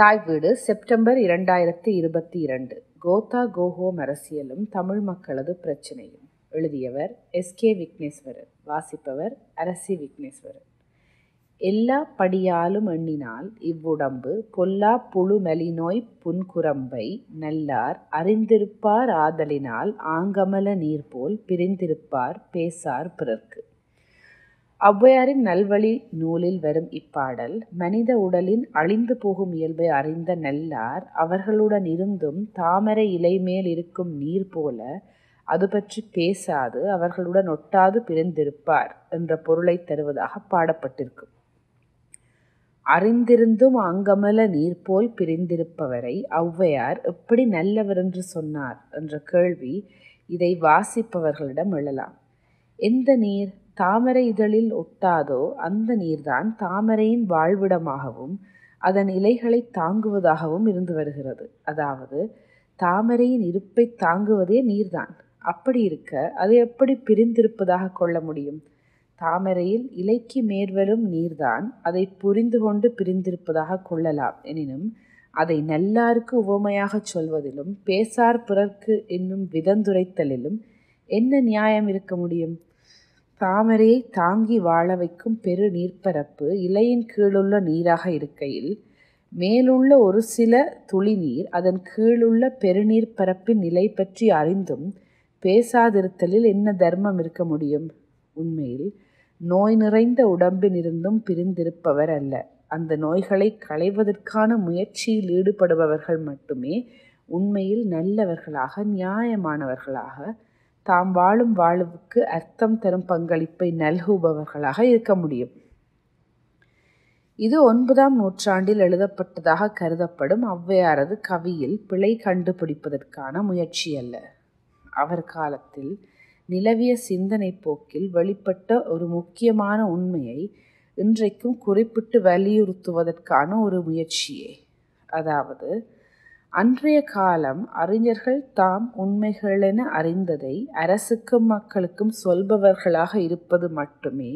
தாய் வீடு செப்டம்பர் இரண்டாயிரத்தி இருபத்தி இரண்டு கோதா கோஹோம் அரசியலும் தமிழ் மக்களது பிரச்சனையும் எழுதியவர் எஸ்கே விக்னேஸ்வரர் வாசிப்பவர் அரசி விக்னேஸ்வரர் எல்லா படியாலும் எண்ணினால் இவ்வுடம்பு பொல்லா புழு மலிநோய் புன்குரம்பை நல்லார் அறிந்திருப்பார் ஆதலினால் ஆங்கமல நீர் போல் பிரிந்திருப்பார் பேசார் பிறர்க்கு ஔவையாரின் நல்வழி நூலில் வரும் இப்பாடல் மனித உடலின் அழிந்து போகும் இயல்பை அறிந்த நல்லார் அவர்களுடன் இருந்தும் தாமரை இலை மேல் இருக்கும் நீர் போல அது பற்றி பேசாது அவர்களுடன் ஒட்டாது பிரிந்திருப்பார் என்ற பொருளை தருவதாக பாடப்பட்டிருக்கும் அறிந்திருந்தும் அங்கமல நீர் போல் பிரிந்திருப்பவரை ஔவையார் எப்படி நல்லவர் என்று சொன்னார் என்ற கேள்வி இதை வாசிப்பவர்களிடம் எழலாம் எந்த நீர் தாமரை இதழில் ஒட்டாதோ அந்த நீர்தான் தாமரையின் வாழ்விடமாகவும் அதன் இலைகளை தாங்குவதாகவும் இருந்து வருகிறது அதாவது தாமரையின் இருப்பை தாங்குவதே நீர்தான் அப்படி இருக்க அதை எப்படி பிரிந்திருப்பதாக கொள்ள முடியும் தாமரையில் இலைக்கு மேற்வரும் நீர்தான் அதை புரிந்து கொண்டு பிரிந்திருப்பதாக கொள்ளலாம் எனினும் அதை நல்லாருக்கு உவமையாகச் சொல்வதிலும் பேசார் பிறர்க்கு என்னும் விதந்துரைத்தலிலும் என்ன நியாயம் இருக்க முடியும் தாமரையை தாங்கி வாழ வைக்கும் பெரு நீர்ப்பரப்பு இலையின் கீழுள்ள நீராக இருக்கையில் மேலுள்ள ஒரு சில துளி நீர் அதன் கீழுள்ள பெருநீர்ப்பரப்பின் நிலை பற்றி அறிந்தும் பேசாதிருத்தலில் என்ன தர்மம் இருக்க முடியும் உண்மையில் நோய் நிறைந்த உடம்பினிருந்தும் பிரிந்திருப்பவர் அல்ல அந்த நோய்களை களைவதற்கான முயற்சியில் ஈடுபடுபவர்கள் மட்டுமே உண்மையில் நல்லவர்களாக நியாயமானவர்களாக தாம் வாழும் வாழ்வுக்கு அர்த்தம் தரும் பங்களிப்பை நல்குபவர்களாக இருக்க முடியும் இது ஒன்பதாம் நூற்றாண்டில் எழுதப்பட்டதாக கருதப்படும் ஔவையாரது கவியில் பிழை கண்டுபிடிப்பதற்கான முயற்சி அல்ல அவர் காலத்தில் நிலவிய சிந்தனை போக்கில் வெளிப்பட்ட ஒரு முக்கியமான உண்மையை இன்றைக்கும் குறிப்பிட்டு வலியுறுத்துவதற்கான ஒரு முயற்சியே அதாவது அன்றைய காலம் அறிஞர்கள் தாம் உண்மைகளென அறிந்ததை அரசுக்கும் மக்களுக்கும் சொல்பவர்களாக இருப்பது மட்டுமே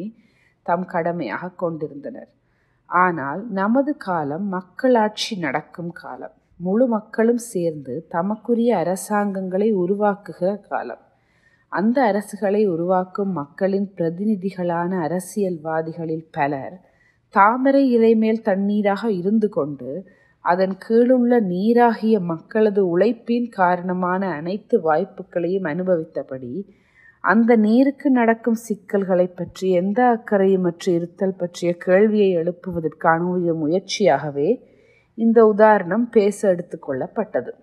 தம் கடமையாக கொண்டிருந்தனர் ஆனால் நமது காலம் மக்களாட்சி நடக்கும் காலம் முழு மக்களும் சேர்ந்து தமக்குரிய அரசாங்கங்களை உருவாக்குகிற காலம் அந்த அரசுகளை உருவாக்கும் மக்களின் பிரதிநிதிகளான அரசியல்வாதிகளில் பலர் தாமரை இலைமேல் தண்ணீராக இருந்து கொண்டு அதன் கீழுள்ள நீராகிய மக்களது உழைப்பின் காரணமான அனைத்து வாய்ப்புகளையும் அனுபவித்தபடி அந்த நீருக்கு நடக்கும் சிக்கல்களை பற்றி எந்த அக்கறையுமற்று இருத்தல் பற்றிய கேள்வியை எழுப்புவதற்கான முயற்சியாகவே இந்த உதாரணம் பேச எடுத்துக்கொள்ளப்பட்டது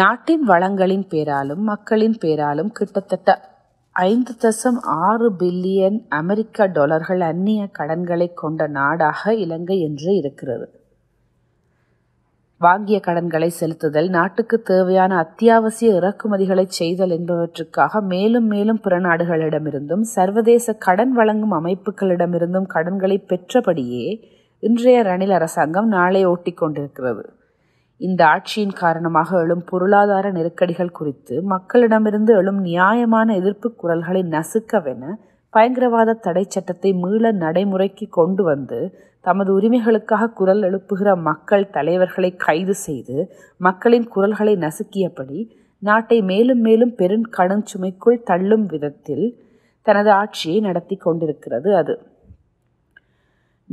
நாட்டின் வளங்களின் பேராலும் மக்களின் பேராலும் கிட்டத்தட்ட ஐந்து தசம் ஆறு பில்லியன் அமெரிக்க டொலர்கள் அந்நிய கடன்களை கொண்ட நாடாக இலங்கை என்று இருக்கிறது வாங்கிய கடன்களை செலுத்துதல் நாட்டுக்கு தேவையான அத்தியாவசிய இறக்குமதிகளை செய்தல் என்பவற்றுக்காக மேலும் மேலும் பிற நாடுகளிடமிருந்தும் சர்வதேச கடன் வழங்கும் அமைப்புகளிடமிருந்தும் கடன்களை பெற்றபடியே இன்றைய ரணில் அரசாங்கம் நாளை கொண்டிருக்கிறது இந்த ஆட்சியின் காரணமாக எழும் பொருளாதார நெருக்கடிகள் குறித்து மக்களிடமிருந்து எழும் நியாயமான எதிர்ப்பு குரல்களை நசுக்கவென பயங்கரவாத தடை சட்டத்தை மீள நடைமுறைக்கு கொண்டு வந்து தமது உரிமைகளுக்காக குரல் எழுப்புகிற மக்கள் தலைவர்களை கைது செய்து மக்களின் குரல்களை நசுக்கியபடி நாட்டை மேலும் மேலும் பெரும் கடும் சுமைக்குள் தள்ளும் விதத்தில் தனது ஆட்சியை நடத்தி கொண்டிருக்கிறது அது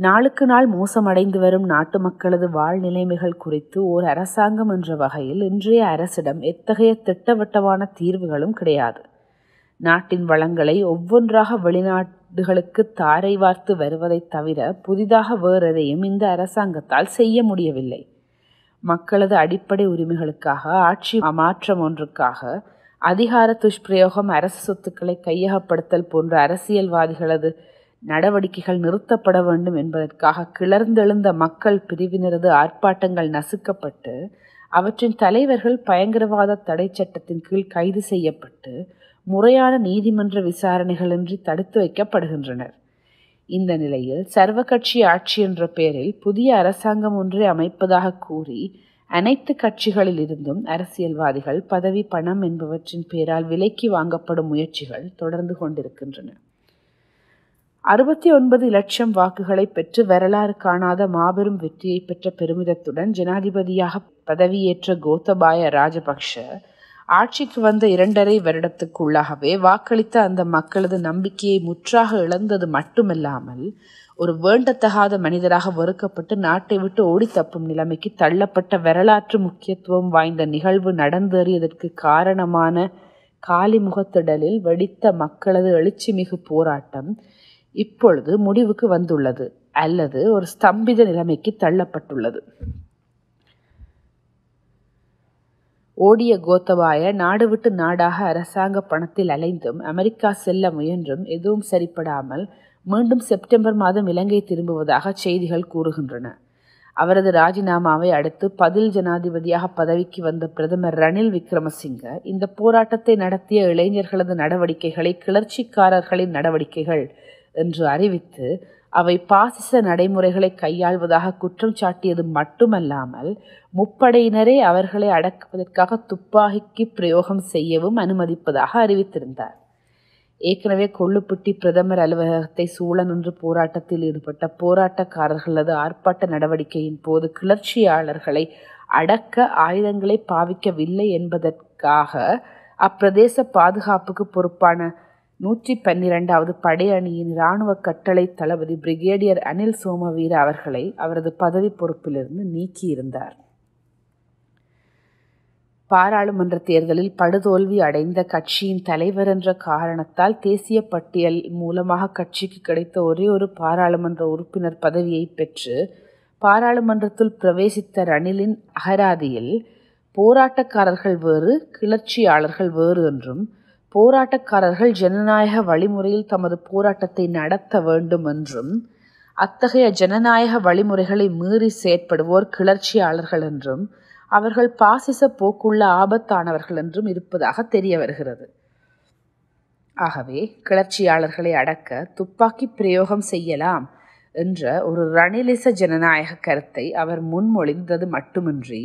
நாளுக்கு நாள் மோசமடைந்து வரும் நாட்டு மக்களது வாழ்நிலைமைகள் குறித்து ஓர் அரசாங்கம் என்ற வகையில் இன்றைய அரசிடம் எத்தகைய திட்டவட்டமான தீர்வுகளும் கிடையாது நாட்டின் வளங்களை ஒவ்வொன்றாக வெளிநாடுகளுக்கு தாரை வார்த்து வருவதைத் தவிர புதிதாக வேறெதையும் இந்த அரசாங்கத்தால் செய்ய முடியவில்லை மக்களது அடிப்படை உரிமைகளுக்காக ஆட்சி அமாற்றம் ஒன்றுக்காக அதிகார துஷ்பிரயோகம் அரசு சொத்துக்களை கையகப்படுத்தல் போன்ற அரசியல்வாதிகளது நடவடிக்கைகள் நிறுத்தப்பட வேண்டும் என்பதற்காக கிளர்ந்தெழுந்த மக்கள் பிரிவினரது ஆர்ப்பாட்டங்கள் நசுக்கப்பட்டு அவற்றின் தலைவர்கள் பயங்கரவாத தடை சட்டத்தின் கீழ் கைது செய்யப்பட்டு முறையான நீதிமன்ற விசாரணைகளின்றி தடுத்து வைக்கப்படுகின்றனர் இந்த நிலையில் சர்வகட்சி ஆட்சி என்ற பெயரில் புதிய அரசாங்கம் ஒன்றை அமைப்பதாக கூறி அனைத்து கட்சிகளில் இருந்தும் அரசியல்வாதிகள் பதவி பணம் என்பவற்றின் பேரால் விலைக்கு வாங்கப்படும் முயற்சிகள் தொடர்ந்து கொண்டிருக்கின்றன அறுபத்தி ஒன்பது லட்சம் வாக்குகளை பெற்று வரலாறு காணாத மாபெரும் வெற்றியை பெற்ற பெருமிதத்துடன் ஜனாதிபதியாக பதவியேற்ற கோத்தபாய ராஜபக்ஷ ஆட்சிக்கு வந்த இரண்டரை வருடத்துக்குள்ளாகவே வாக்களித்த அந்த மக்களது நம்பிக்கையை முற்றாக இழந்தது மட்டுமல்லாமல் ஒரு வேண்டத்தகாத மனிதராக வறுக்கப்பட்டு நாட்டை விட்டு ஓடி தப்பும் நிலைமைக்கு தள்ளப்பட்ட வரலாற்று முக்கியத்துவம் வாய்ந்த நிகழ்வு நடந்தேறியதற்கு காரணமான காலிமுகத்திடலில் வெடித்த மக்களது எழுச்சிமிகு போராட்டம் இப்பொழுது முடிவுக்கு வந்துள்ளது அல்லது ஒரு ஸ்தம்பித நிலைமைக்கு தள்ளப்பட்டுள்ளது ஓடிய கோத்தபாய நாடு விட்டு நாடாக அரசாங்க பணத்தில் அலைந்தும் அமெரிக்கா செல்ல முயன்றும் எதுவும் சரிப்படாமல் மீண்டும் செப்டம்பர் மாதம் இலங்கை திரும்புவதாக செய்திகள் கூறுகின்றன அவரது ராஜினாமாவை அடுத்து பதில் ஜனாதிபதியாக பதவிக்கு வந்த பிரதமர் ரணில் விக்ரமசிங்க இந்த போராட்டத்தை நடத்திய இளைஞர்களது நடவடிக்கைகளை கிளர்ச்சிக்காரர்களின் நடவடிக்கைகள் என்று அறிவித்து அவை பாசிச நடைமுறைகளை கையாள்வதாக குற்றம் சாட்டியது மட்டுமல்லாமல் முப்படையினரே அவர்களை அடக்குவதற்காக துப்பாக்கிக்கு பிரயோகம் செய்யவும் அனுமதிப்பதாக அறிவித்திருந்தார் ஏற்கனவே கொள்ளுப்பட்டி பிரதமர் அலுவலகத்தை சூழ நின்று போராட்டத்தில் ஈடுபட்ட போராட்டக்காரர்களது ஆர்ப்பாட்ட நடவடிக்கையின் போது கிளர்ச்சியாளர்களை அடக்க ஆயுதங்களை பாவிக்கவில்லை என்பதற்காக அப்பிரதேச பாதுகாப்புக்கு பொறுப்பான நூற்றி பன்னிரெண்டாவது படையணியின் இராணுவ கட்டளை தளபதி பிரிகேடியர் அனில் சோமவீர அவர்களை அவரது பதவி பொறுப்பிலிருந்து நீக்கியிருந்தார் பாராளுமன்ற தேர்தலில் படுதோல்வி அடைந்த கட்சியின் தலைவர் என்ற காரணத்தால் தேசிய பட்டியல் மூலமாக கட்சிக்கு கிடைத்த ஒரே ஒரு பாராளுமன்ற உறுப்பினர் பதவியை பெற்று பாராளுமன்றத்தில் பிரவேசித்த ரணிலின் அகராதியில் போராட்டக்காரர்கள் வேறு கிளர்ச்சியாளர்கள் வேறு என்றும் போராட்டக்காரர்கள் ஜனநாயக வழிமுறையில் தமது போராட்டத்தை நடத்த வேண்டும் என்றும் அத்தகைய ஜனநாயக வழிமுறைகளை மீறி செயற்படுவோர் கிளர்ச்சியாளர்கள் என்றும் அவர்கள் பாசிச போக்குள்ள ஆபத்தானவர்கள் என்றும் இருப்பதாக தெரிய வருகிறது ஆகவே கிளர்ச்சியாளர்களை அடக்க துப்பாக்கி பிரயோகம் செய்யலாம் என்ற ஒரு ரணிலிச ஜனநாயக கருத்தை அவர் முன்மொழிந்தது மட்டுமின்றி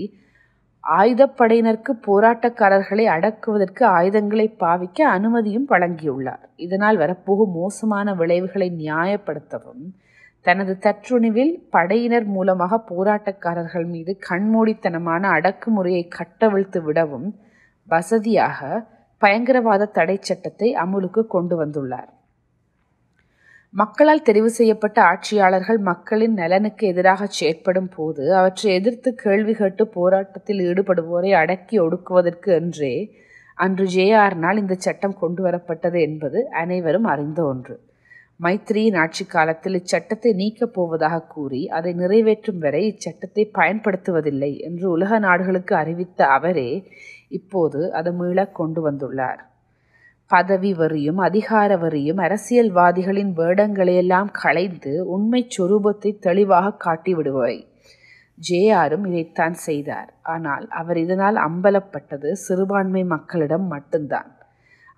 ஆயுதப்படையினருக்கு போராட்டக்காரர்களை அடக்குவதற்கு ஆயுதங்களை பாவிக்க அனுமதியும் வழங்கியுள்ளார் இதனால் வரப்போகும் மோசமான விளைவுகளை நியாயப்படுத்தவும் தனது தற்றுணிவில் படையினர் மூலமாக போராட்டக்காரர்கள் மீது கண்மூடித்தனமான அடக்குமுறையை கட்டவிழ்த்து விடவும் வசதியாக பயங்கரவாத தடை சட்டத்தை அமுலுக்கு கொண்டு வந்துள்ளார் மக்களால் தெரிவு செய்யப்பட்ட ஆட்சியாளர்கள் மக்களின் நலனுக்கு எதிராக செயற்படும் போது அவற்றை எதிர்த்து கேள்வி கேட்டு போராட்டத்தில் ஈடுபடுவோரை அடக்கி ஒடுக்குவதற்கு என்றே அன்று ஜே நாள் இந்த சட்டம் கொண்டு வரப்பட்டது என்பது அனைவரும் அறிந்த ஒன்று மைத்ரியின் ஆட்சி காலத்தில் இச்சட்டத்தை நீக்கப் போவதாக கூறி அதை நிறைவேற்றும் வரை இச்சட்டத்தை பயன்படுத்துவதில்லை என்று உலக நாடுகளுக்கு அறிவித்த அவரே இப்போது அதை மீள கொண்டு வந்துள்ளார் பதவி வரியும் அதிகார வரியும் அரசியல்வாதிகளின் வேடங்களையெல்லாம் களைந்து உண்மை சொரூபத்தை தெளிவாக காட்டிவிடுபவை ஆரும் இதைத்தான் செய்தார் ஆனால் அவர் இதனால் அம்பலப்பட்டது சிறுபான்மை மக்களிடம் மட்டும்தான்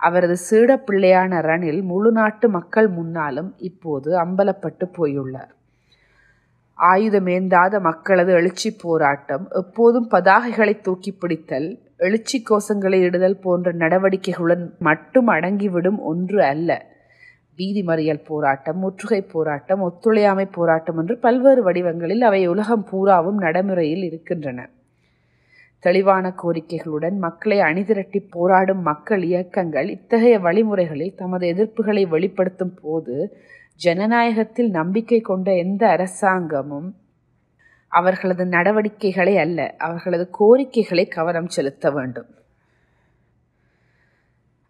அவரது சீட பிள்ளையான ரணில் முழு நாட்டு மக்கள் முன்னாலும் இப்போது அம்பலப்பட்டு போயுள்ளார் ஆயுதமேந்தாத மக்களது எழுச்சி போராட்டம் எப்போதும் பதாகைகளை தூக்கி பிடித்தல் எழுச்சி கோஷங்களை இடுதல் போன்ற நடவடிக்கைகளுடன் மட்டும் அடங்கிவிடும் ஒன்று அல்ல வீதி மறியல் போராட்டம் முற்றுகை போராட்டம் ஒத்துழையாமை போராட்டம் என்று பல்வேறு வடிவங்களில் அவை உலகம் பூராவும் நடைமுறையில் இருக்கின்றன தெளிவான கோரிக்கைகளுடன் மக்களை அணிதிரட்டி போராடும் மக்கள் இயக்கங்கள் இத்தகைய வழிமுறைகளில் தமது எதிர்ப்புகளை வெளிப்படுத்தும் போது ஜனநாயகத்தில் நம்பிக்கை கொண்ட எந்த அரசாங்கமும் அவர்களது நடவடிக்கைகளை அல்ல அவர்களது கோரிக்கைகளை கவனம் செலுத்த வேண்டும்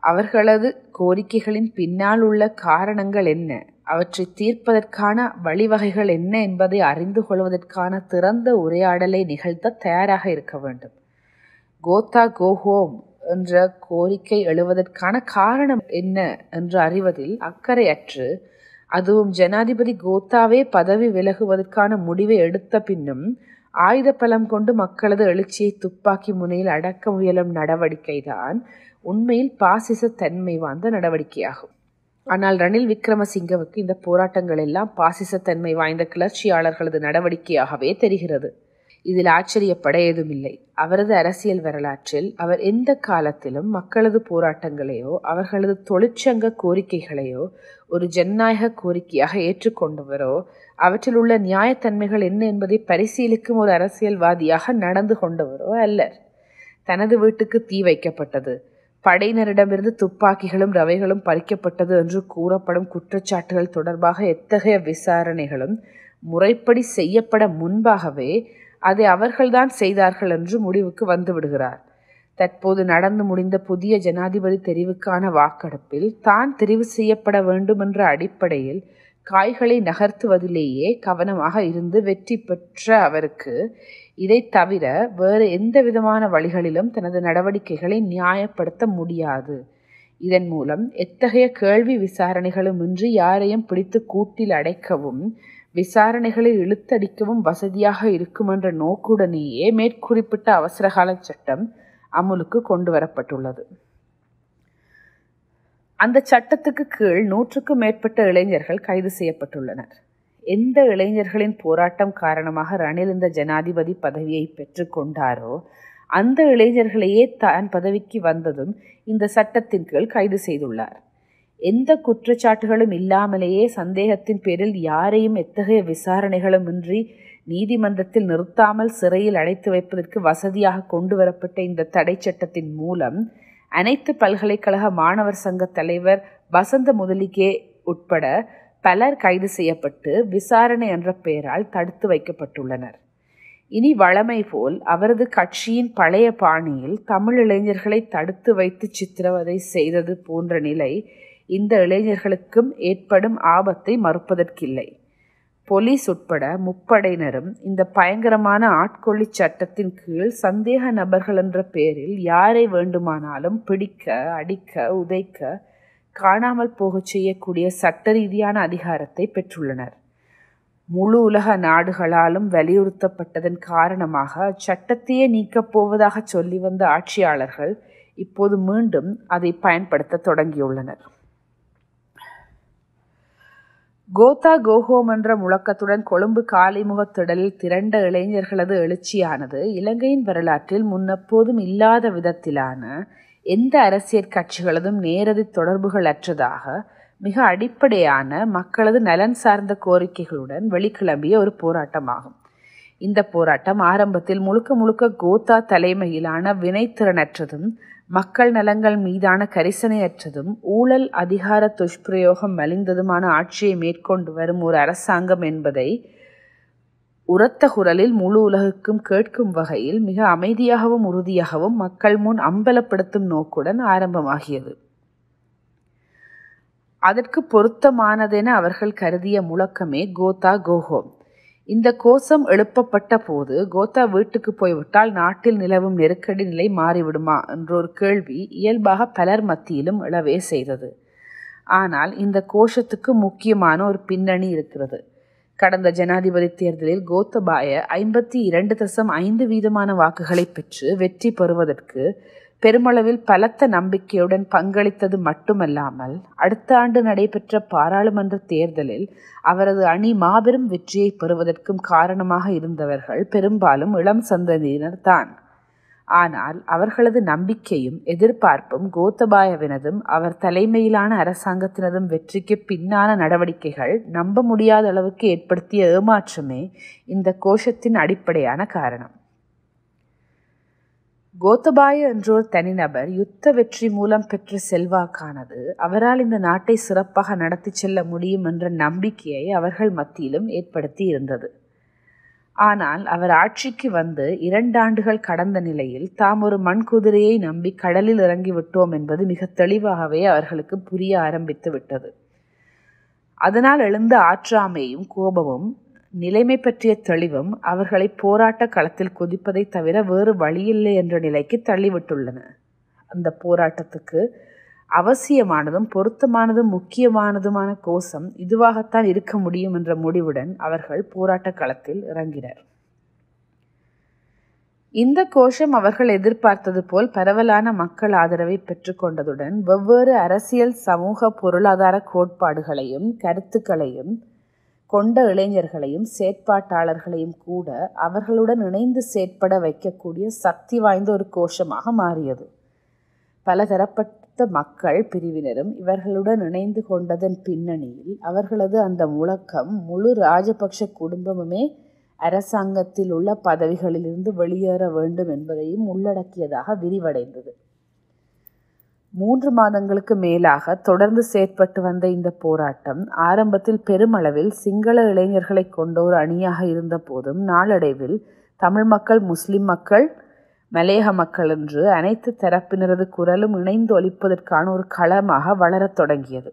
அவர்களது கோரிக்கைகளின் பின்னால் உள்ள காரணங்கள் என்ன அவற்றை தீர்ப்பதற்கான வழிவகைகள் என்ன என்பதை அறிந்து கொள்வதற்கான திறந்த உரையாடலை நிகழ்த்த தயாராக இருக்க வேண்டும் கோத்தா கோஹோம் என்ற கோரிக்கை எழுவதற்கான காரணம் என்ன என்று அறிவதில் அக்கறையற்று அதுவும் ஜனாதிபதி கோத்தாவே பதவி விலகுவதற்கான முடிவை எடுத்த பின்னும் ஆயுத பலம் கொண்டு மக்களது எழுச்சியை துப்பாக்கி முனையில் அடக்க முயலும் நடவடிக்கைதான் உண்மையில் பாசிச தன்மை வாய்ந்த நடவடிக்கையாகும் ஆனால் ரணில் விக்ரமசிங்கவுக்கு இந்த போராட்டங்கள் எல்லாம் பாசிசத்தன்மை வாய்ந்த கிளர்ச்சியாளர்களது நடவடிக்கையாகவே தெரிகிறது இதில் ஆச்சரியப்பட ஏதுமில்லை அவரது அரசியல் வரலாற்றில் அவர் எந்த காலத்திலும் மக்களது போராட்டங்களையோ அவர்களது தொழிற்சங்க கோரிக்கைகளையோ ஒரு ஜனநாயக கோரிக்கையாக ஏற்றுக்கொண்டவரோ அவற்றில் உள்ள நியாயத்தன்மைகள் என்ன என்பதை பரிசீலிக்கும் ஒரு அரசியல்வாதியாக நடந்து கொண்டவரோ அல்லர் தனது வீட்டுக்கு தீ வைக்கப்பட்டது படையினரிடமிருந்து துப்பாக்கிகளும் ரவைகளும் பறிக்கப்பட்டது என்று கூறப்படும் குற்றச்சாட்டுகள் தொடர்பாக எத்தகைய விசாரணைகளும் முறைப்படி செய்யப்பட முன்பாகவே அதை அவர்கள்தான் செய்தார்கள் என்று முடிவுக்கு வந்துவிடுகிறார் தற்போது நடந்து முடிந்த புதிய ஜனாதிபதி தெரிவுக்கான வாக்கெடுப்பில் தான் தெரிவு செய்யப்பட வேண்டுமென்ற அடிப்படையில் காய்களை நகர்த்துவதிலேயே கவனமாக இருந்து வெற்றி பெற்ற அவருக்கு இதை தவிர வேறு எந்த விதமான வழிகளிலும் தனது நடவடிக்கைகளை நியாயப்படுத்த முடியாது இதன் மூலம் எத்தகைய கேள்வி விசாரணைகளுமின்றி யாரையும் பிடித்து கூட்டில் அடைக்கவும் விசாரணைகளை இழுத்தடிக்கவும் வசதியாக இருக்குமென்ற நோக்குடனேயே மேற்குறிப்பிட்ட அவசரகால சட்டம் அமுலுக்கு கொண்டு வரப்பட்டுள்ளது அந்த சட்டத்துக்கு கீழ் நூற்றுக்கு மேற்பட்ட இளைஞர்கள் கைது செய்யப்பட்டுள்ளனர் எந்த இளைஞர்களின் போராட்டம் காரணமாக ரணில் இந்த ஜனாதிபதி பதவியை பெற்றுக்கொண்டாரோ அந்த இளைஞர்களையே தான் பதவிக்கு வந்ததும் இந்த சட்டத்தின் கீழ் கைது செய்துள்ளார் எந்த குற்றச்சாட்டுகளும் இல்லாமலேயே சந்தேகத்தின் பேரில் யாரையும் எத்தகைய விசாரணைகளும் இன்றி நீதிமன்றத்தில் நிறுத்தாமல் சிறையில் அடைத்து வைப்பதற்கு வசதியாக கொண்டு வரப்பட்ட இந்த தடை சட்டத்தின் மூலம் அனைத்து பல்கலைக்கழக மாணவர் சங்க தலைவர் வசந்த முதலிகே உட்பட பலர் கைது செய்யப்பட்டு விசாரணை என்ற பெயரால் தடுத்து வைக்கப்பட்டுள்ளனர் இனி வளமை போல் அவரது கட்சியின் பழைய பாணியில் தமிழ் இளைஞர்களை தடுத்து வைத்து சித்திரவதை செய்தது போன்ற நிலை இந்த இளைஞர்களுக்கும் ஏற்படும் ஆபத்தை மறுப்பதற்கில்லை போலீஸ் உட்பட முப்படையினரும் இந்த பயங்கரமான ஆட்கொள்ளி சட்டத்தின் கீழ் சந்தேக நபர்கள் என்ற பேரில் யாரை வேண்டுமானாலும் பிடிக்க அடிக்க உதைக்க காணாமல் போகச் செய்யக்கூடிய சட்ட ரீதியான அதிகாரத்தை பெற்றுள்ளனர் முழு உலக நாடுகளாலும் வலியுறுத்தப்பட்டதன் காரணமாக சட்டத்தையே நீக்கப் போவதாக சொல்லி வந்த ஆட்சியாளர்கள் இப்போது மீண்டும் அதை பயன்படுத்த தொடங்கியுள்ளனர் கோதா கோஹோம் என்ற முழக்கத்துடன் கொழும்பு திடலில் திரண்ட இளைஞர்களது எழுச்சியானது இலங்கையின் வரலாற்றில் முன்னெப்போதும் இல்லாத விதத்திலான எந்த அரசியல் கட்சிகளதும் நேரடி தொடர்புகள் அற்றதாக மிக அடிப்படையான மக்களது நலன் சார்ந்த கோரிக்கைகளுடன் வெளிக்கிளம்பிய ஒரு போராட்டமாகும் இந்த போராட்டம் ஆரம்பத்தில் முழுக்க முழுக்க கோத்தா தலைமையிலான வினைத்திறனற்றதும் மக்கள் நலங்கள் மீதான கரிசனையற்றதும் ஊழல் அதிகார துஷ்பிரயோகம் மலிந்ததுமான ஆட்சியை மேற்கொண்டு வரும் ஒரு அரசாங்கம் என்பதை உரத்த குரலில் முழு உலகுக்கும் கேட்கும் வகையில் மிக அமைதியாகவும் உறுதியாகவும் மக்கள் முன் அம்பலப்படுத்தும் நோக்குடன் ஆரம்பமாகியது அதற்கு பொருத்தமானதென அவர்கள் கருதிய முழக்கமே கோதா கோஹோம் இந்த கோஷம் எழுப்பப்பட்ட போது கோத்தா வீட்டுக்கு போய்விட்டால் நாட்டில் நிலவும் நெருக்கடி நிலை மாறிவிடுமா என்றொரு கேள்வி இயல்பாக பலர் மத்தியிலும் எழவே செய்தது ஆனால் இந்த கோஷத்துக்கு முக்கியமான ஒரு பின்னணி இருக்கிறது கடந்த ஜனாதிபதி தேர்தலில் கோத்தபாய ஐம்பத்தி இரண்டு தசம் ஐந்து வீதமான வாக்குகளை பெற்று வெற்றி பெறுவதற்கு பெருமளவில் பலத்த நம்பிக்கையுடன் பங்களித்தது மட்டுமல்லாமல் அடுத்த ஆண்டு நடைபெற்ற பாராளுமன்ற தேர்தலில் அவரது அணி மாபெரும் வெற்றியை பெறுவதற்கும் காரணமாக இருந்தவர்கள் பெரும்பாலும் இளம் சந்ததியினர் தான் ஆனால் அவர்களது நம்பிக்கையும் எதிர்பார்ப்பும் கோத்தபாயவினதும் அவர் தலைமையிலான அரசாங்கத்தினதும் வெற்றிக்கு பின்னான நடவடிக்கைகள் நம்ப முடியாத அளவுக்கு ஏற்படுத்திய ஏமாற்றமே இந்த கோஷத்தின் அடிப்படையான காரணம் கோத்தபாய என்றோர் தனிநபர் யுத்த வெற்றி மூலம் பெற்ற செல்வாக்கானது அவரால் இந்த நாட்டை சிறப்பாக நடத்தி செல்ல முடியும் என்ற நம்பிக்கையை அவர்கள் மத்தியிலும் ஏற்படுத்தி இருந்தது ஆனால் அவர் ஆட்சிக்கு வந்து இரண்டாண்டுகள் கடந்த நிலையில் தாம் ஒரு மண் குதிரையை நம்பி கடலில் இறங்கிவிட்டோம் என்பது மிக தெளிவாகவே அவர்களுக்கு புரிய ஆரம்பித்து விட்டது அதனால் எழுந்த ஆற்றாமையும் கோபமும் நிலைமை பற்றிய தெளிவும் அவர்களை போராட்ட களத்தில் கொதிப்பதை தவிர வேறு வழியில்லை என்ற நிலைக்கு தள்ளிவிட்டுள்ளன அந்த போராட்டத்துக்கு அவசியமானதும் பொருத்தமானதும் முக்கியமானதுமான கோஷம் இதுவாகத்தான் இருக்க முடியும் என்ற முடிவுடன் அவர்கள் போராட்ட களத்தில் இறங்கினர் இந்த கோஷம் அவர்கள் எதிர்பார்த்தது போல் பரவலான மக்கள் ஆதரவை பெற்றுக்கொண்டதுடன் வெவ்வேறு அரசியல் சமூக பொருளாதார கோட்பாடுகளையும் கருத்துக்களையும் கொண்ட இளைஞர்களையும் செயற்பாட்டாளர்களையும் கூட அவர்களுடன் இணைந்து செயற்பட வைக்கக்கூடிய சக்தி வாய்ந்த ஒரு கோஷமாக மாறியது பலதரப்பட்ட மக்கள் பிரிவினரும் இவர்களுடன் இணைந்து கொண்டதன் பின்னணியில் அவர்களது அந்த முழக்கம் முழு ராஜபக்ஷ குடும்பமுமே அரசாங்கத்தில் உள்ள பதவிகளிலிருந்து வெளியேற வேண்டும் என்பதையும் உள்ளடக்கியதாக விரிவடைந்தது மூன்று மாதங்களுக்கு மேலாக தொடர்ந்து செயற்பட்டு வந்த இந்த போராட்டம் ஆரம்பத்தில் பெருமளவில் சிங்கள இளைஞர்களை கொண்ட ஒரு அணியாக இருந்த போதும் நாளடைவில் தமிழ் மக்கள் முஸ்லிம் மக்கள் மலையக மக்கள் என்று அனைத்து தரப்பினரது குரலும் இணைந்து ஒலிப்பதற்கான ஒரு களமாக வளரத் தொடங்கியது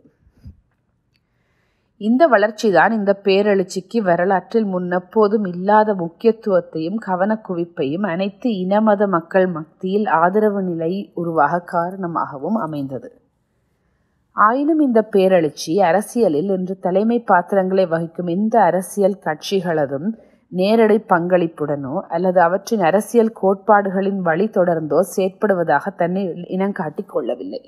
இந்த வளர்ச்சிதான் இந்த பேரெழுச்சிக்கு வரலாற்றில் முன்னெப்போதும் இல்லாத முக்கியத்துவத்தையும் கவனக்குவிப்பையும் அனைத்து இனமத மக்கள் மத்தியில் ஆதரவு நிலை உருவாக காரணமாகவும் அமைந்தது ஆயினும் இந்த பேரெழுச்சி அரசியலில் இன்று தலைமை பாத்திரங்களை வகிக்கும் இந்த அரசியல் கட்சிகளதும் நேரடி பங்களிப்புடனோ அல்லது அவற்றின் அரசியல் கோட்பாடுகளின் வழி தொடர்ந்தோ செயற்படுவதாக தன்னை இனங்காட்டிக் கொள்ளவில்லை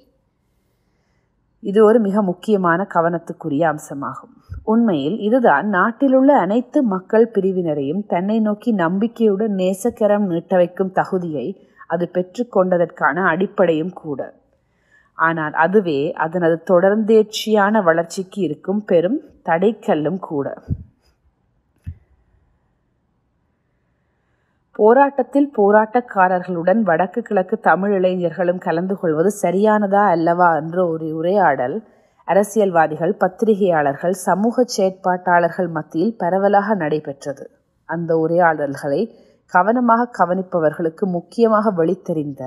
இது ஒரு மிக முக்கியமான கவனத்துக்குரிய அம்சமாகும் உண்மையில் இதுதான் நாட்டிலுள்ள அனைத்து மக்கள் பிரிவினரையும் தன்னை நோக்கி நம்பிக்கையுடன் நேசக்கரம் நீட்ட வைக்கும் தகுதியை அது பெற்றுக்கொண்டதற்கான அடிப்படையும் கூட ஆனால் அதுவே அதனது தொடர்ந்தேர்ச்சியான வளர்ச்சிக்கு இருக்கும் பெரும் தடைக்கல்லும் கூட போராட்டத்தில் போராட்டக்காரர்களுடன் வடக்கு கிழக்கு தமிழ் இளைஞர்களும் கலந்து கொள்வது சரியானதா அல்லவா என்ற ஒரு உரையாடல் அரசியல்வாதிகள் பத்திரிகையாளர்கள் சமூக செயற்பாட்டாளர்கள் மத்தியில் பரவலாக நடைபெற்றது அந்த உரையாடல்களை கவனமாக கவனிப்பவர்களுக்கு முக்கியமாக வெளித்தெரிந்த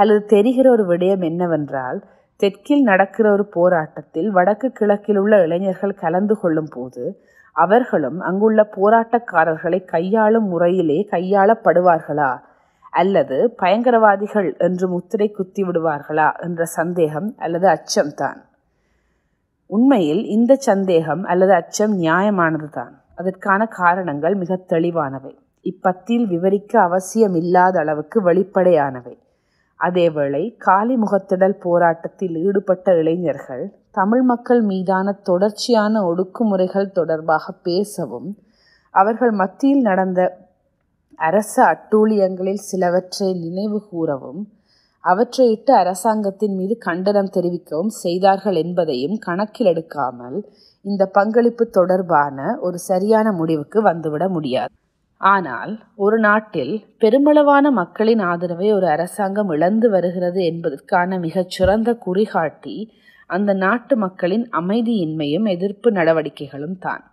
அல்லது தெரிகிற ஒரு விடயம் என்னவென்றால் தெற்கில் நடக்கிற ஒரு போராட்டத்தில் வடக்கு கிழக்கில் உள்ள இளைஞர்கள் கலந்து கொள்ளும் போது அவர்களும் அங்குள்ள போராட்டக்காரர்களை கையாளும் முறையிலே கையாளப்படுவார்களா அல்லது பயங்கரவாதிகள் என்று முத்திரை குத்தி விடுவார்களா என்ற சந்தேகம் அல்லது அச்சம்தான் உண்மையில் இந்த சந்தேகம் அல்லது அச்சம் நியாயமானது தான் அதற்கான காரணங்கள் மிக தெளிவானவை இப்பத்தில் விவரிக்க அவசியமில்லாத அளவுக்கு வெளிப்படையானவை அதேவேளை காலி முகத்திடல் போராட்டத்தில் ஈடுபட்ட இளைஞர்கள் தமிழ் மக்கள் மீதான தொடர்ச்சியான ஒடுக்குமுறைகள் தொடர்பாக பேசவும் அவர்கள் மத்தியில் நடந்த அரச அட்டூழியங்களில் சிலவற்றை நினைவு கூறவும் அவற்றையிட்டு அரசாங்கத்தின் மீது கண்டனம் தெரிவிக்கவும் செய்தார்கள் என்பதையும் கணக்கில் எடுக்காமல் இந்த பங்களிப்பு தொடர்பான ஒரு சரியான முடிவுக்கு வந்துவிட முடியாது ஆனால் ஒரு நாட்டில் பெருமளவான மக்களின் ஆதரவை ஒரு அரசாங்கம் இழந்து வருகிறது என்பதற்கான மிகச்சிறந்த குறிகாட்டி அந்த நாட்டு மக்களின் அமைதியின்மையும் எதிர்ப்பு நடவடிக்கைகளும் தான்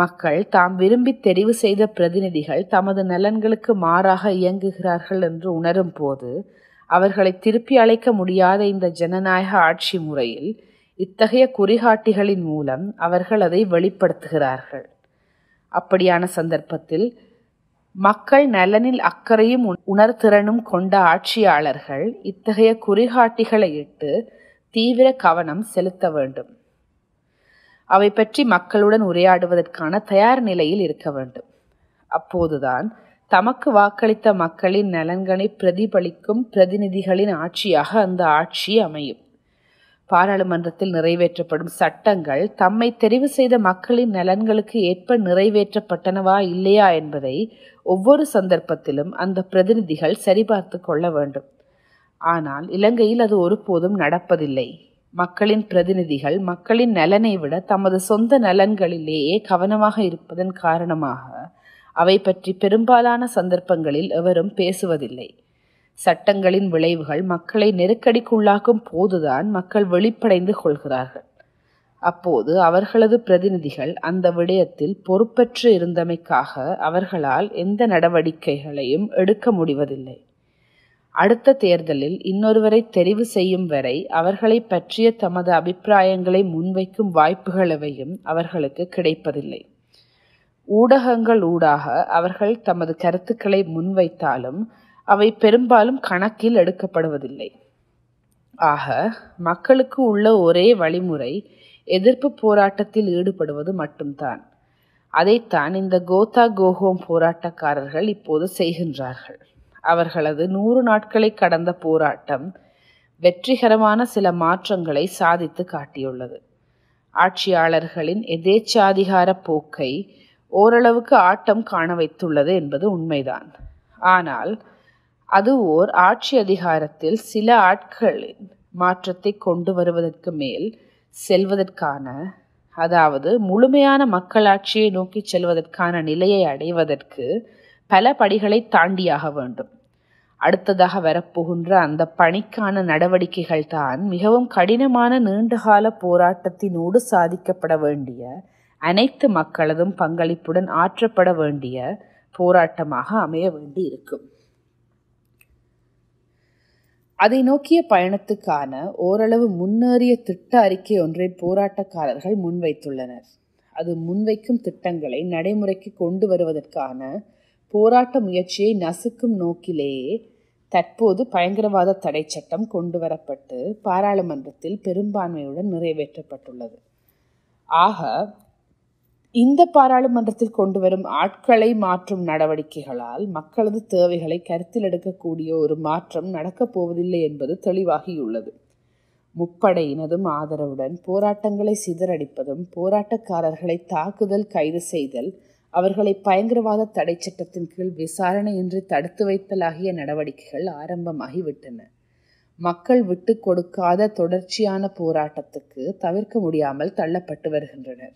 மக்கள் தாம் விரும்பி தெரிவு செய்த பிரதிநிதிகள் தமது நலன்களுக்கு மாறாக இயங்குகிறார்கள் என்று உணரும் போது அவர்களை திருப்பி அழைக்க முடியாத இந்த ஜனநாயக ஆட்சி முறையில் இத்தகைய குறிகாட்டிகளின் மூலம் அவர்கள் அதை வெளிப்படுத்துகிறார்கள் அப்படியான சந்தர்ப்பத்தில் மக்கள் நலனில் அக்கறையும் உணர்திறனும் கொண்ட ஆட்சியாளர்கள் இத்தகைய குறிகாட்டிகளை இட்டு தீவிர கவனம் செலுத்த வேண்டும் அவை பற்றி மக்களுடன் உரையாடுவதற்கான தயார் நிலையில் இருக்க வேண்டும் அப்போதுதான் தமக்கு வாக்களித்த மக்களின் நலன்களை பிரதிபலிக்கும் பிரதிநிதிகளின் ஆட்சியாக அந்த ஆட்சி அமையும் பாராளுமன்றத்தில் நிறைவேற்றப்படும் சட்டங்கள் தம்மை தெரிவு செய்த மக்களின் நலன்களுக்கு ஏற்ப நிறைவேற்றப்பட்டனவா இல்லையா என்பதை ஒவ்வொரு சந்தர்ப்பத்திலும் அந்த பிரதிநிதிகள் சரிபார்த்து கொள்ள வேண்டும் ஆனால் இலங்கையில் அது ஒருபோதும் நடப்பதில்லை மக்களின் பிரதிநிதிகள் மக்களின் நலனை விட தமது சொந்த நலன்களிலேயே கவனமாக இருப்பதன் காரணமாக அவை பற்றி பெரும்பாலான சந்தர்ப்பங்களில் எவரும் பேசுவதில்லை சட்டங்களின் விளைவுகள் மக்களை நெருக்கடிக்குள்ளாக்கும் போதுதான் மக்கள் வெளிப்படைந்து கொள்கிறார்கள் அப்போது அவர்களது பிரதிநிதிகள் அந்த விடயத்தில் பொறுப்பற்று இருந்தமைக்காக அவர்களால் எந்த நடவடிக்கைகளையும் எடுக்க முடிவதில்லை அடுத்த தேர்தலில் இன்னொருவரை தெரிவு செய்யும் வரை அவர்களை பற்றிய தமது அபிப்பிராயங்களை முன்வைக்கும் வாய்ப்புகளவையும் அவர்களுக்கு கிடைப்பதில்லை ஊடகங்கள் ஊடாக அவர்கள் தமது கருத்துக்களை முன்வைத்தாலும் அவை பெரும்பாலும் கணக்கில் எடுக்கப்படுவதில்லை ஆக மக்களுக்கு உள்ள ஒரே வழிமுறை எதிர்ப்பு போராட்டத்தில் ஈடுபடுவது மட்டும்தான் அதைத்தான் இந்த கோதா கோஹோம் போராட்டக்காரர்கள் இப்போது செய்கின்றார்கள் அவர்களது நூறு நாட்களை கடந்த போராட்டம் வெற்றிகரமான சில மாற்றங்களை சாதித்து காட்டியுள்ளது ஆட்சியாளர்களின் எதேச்சாதிகார போக்கை ஓரளவுக்கு ஆட்டம் காண வைத்துள்ளது என்பது உண்மைதான் ஆனால் அது ஓர் ஆட்சி அதிகாரத்தில் சில ஆட்களின் மாற்றத்தை கொண்டு வருவதற்கு மேல் செல்வதற்கான அதாவது முழுமையான மக்களாட்சியை நோக்கி செல்வதற்கான நிலையை அடைவதற்கு பல படிகளை தாண்டியாக வேண்டும் அடுத்ததாக வரப்போகின்ற அந்த பணிக்கான நடவடிக்கைகள் தான் மிகவும் கடினமான நீண்டகால போராட்டத்தினோடு சாதிக்கப்பட வேண்டிய அனைத்து மக்களதும் பங்களிப்புடன் ஆற்றப்பட வேண்டிய போராட்டமாக அமைய வேண்டி இருக்கும் அதை நோக்கிய பயணத்துக்கான ஓரளவு முன்னேறிய திட்ட அறிக்கை ஒன்றை போராட்டக்காரர்கள் முன்வைத்துள்ளனர் அது முன்வைக்கும் திட்டங்களை நடைமுறைக்கு கொண்டு வருவதற்கான போராட்ட முயற்சியை நசுக்கும் நோக்கிலேயே தற்போது பயங்கரவாத தடை சட்டம் கொண்டு வரப்பட்டு பாராளுமன்றத்தில் பெரும்பான்மையுடன் நிறைவேற்றப்பட்டுள்ளது ஆக இந்த பாராளுமன்றத்தில் கொண்டு வரும் ஆட்களை மாற்றும் நடவடிக்கைகளால் மக்களது தேவைகளை கருத்தில் எடுக்கக்கூடிய ஒரு மாற்றம் நடக்கப் போவதில்லை என்பது தெளிவாகியுள்ளது முப்படையினதும் ஆதரவுடன் போராட்டங்களை சிதறடிப்பதும் போராட்டக்காரர்களை தாக்குதல் கைது செய்தல் அவர்களை பயங்கரவாத தடை சட்டத்தின் கீழ் விசாரணையின்றி தடுத்து வைத்தலாகிய நடவடிக்கைகள் ஆரம்பமாகிவிட்டன மக்கள் விட்டு கொடுக்காத தொடர்ச்சியான போராட்டத்துக்கு தவிர்க்க முடியாமல் தள்ளப்பட்டு வருகின்றனர்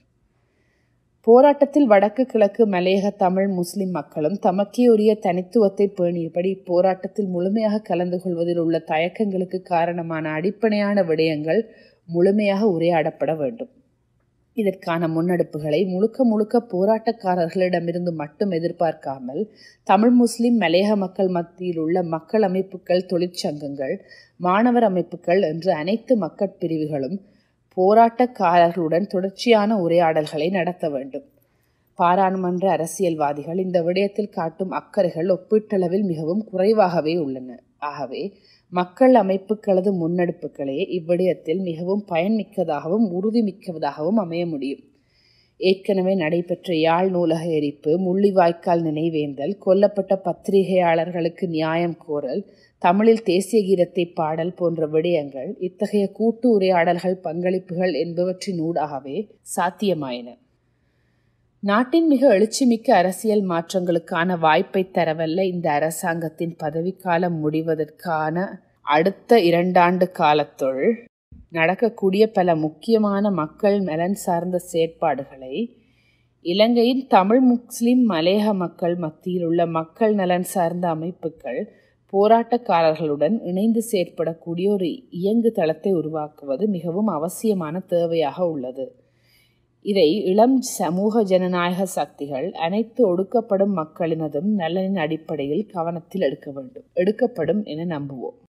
போராட்டத்தில் வடக்கு கிழக்கு மலையக தமிழ் முஸ்லிம் மக்களும் தமக்கே உரிய தனித்துவத்தை பேணியபடி போராட்டத்தில் முழுமையாக கலந்து கொள்வதில் உள்ள தயக்கங்களுக்கு காரணமான அடிப்படையான விடயங்கள் முழுமையாக உரையாடப்பட வேண்டும் இதற்கான முன்னெடுப்புகளை முழுக்க முழுக்க போராட்டக்காரர்களிடமிருந்து மட்டும் எதிர்பார்க்காமல் தமிழ் முஸ்லிம் மலையக மக்கள் மத்தியில் உள்ள மக்கள் அமைப்புகள் தொழிற்சங்கங்கள் மாணவர் அமைப்புகள் என்று அனைத்து மக்கட் பிரிவுகளும் போராட்டக்காரர்களுடன் தொடர்ச்சியான உரையாடல்களை நடத்த வேண்டும் பாராளுமன்ற அரசியல்வாதிகள் இந்த விடயத்தில் காட்டும் அக்கறைகள் ஒப்பீட்டளவில் மிகவும் குறைவாகவே உள்ளன ஆகவே மக்கள் அமைப்புகளது முன்னெடுப்புகளே இவ்விடயத்தில் மிகவும் பயன்மிக்கதாகவும் உறுதிமிக்கதாகவும் அமைய முடியும் ஏற்கனவே நடைபெற்ற யாழ் நூலக எரிப்பு முள்ளிவாய்க்கால் நினைவேந்தல் கொல்லப்பட்ட பத்திரிகையாளர்களுக்கு நியாயம் கோரல் தமிழில் தேசிய கீதத்தை பாடல் போன்ற விடயங்கள் இத்தகைய கூட்டு உரையாடல்கள் பங்களிப்புகள் என்பவற்றின் ஊடாகவே சாத்தியமாயின நாட்டின் மிக எழுச்சிமிக்க அரசியல் மாற்றங்களுக்கான வாய்ப்பை தரவல்ல இந்த அரசாங்கத்தின் பதவிக்காலம் முடிவதற்கான அடுத்த இரண்டாண்டு காலத்துள் நடக்கக்கூடிய பல முக்கியமான மக்கள் நலன் சார்ந்த செயற்பாடுகளை இலங்கையின் தமிழ் முஸ்லிம் மலையக மக்கள் மத்தியில் உள்ள மக்கள் நலன் சார்ந்த அமைப்புகள் போராட்டக்காரர்களுடன் இணைந்து செயற்படக்கூடிய ஒரு இயங்கு தளத்தை உருவாக்குவது மிகவும் அவசியமான தேவையாக உள்ளது இதை இளம் சமூக ஜனநாயக சக்திகள் அனைத்து ஒடுக்கப்படும் மக்களினதும் நலனின் அடிப்படையில் கவனத்தில் எடுக்க வேண்டும் எடுக்கப்படும் என நம்புவோம்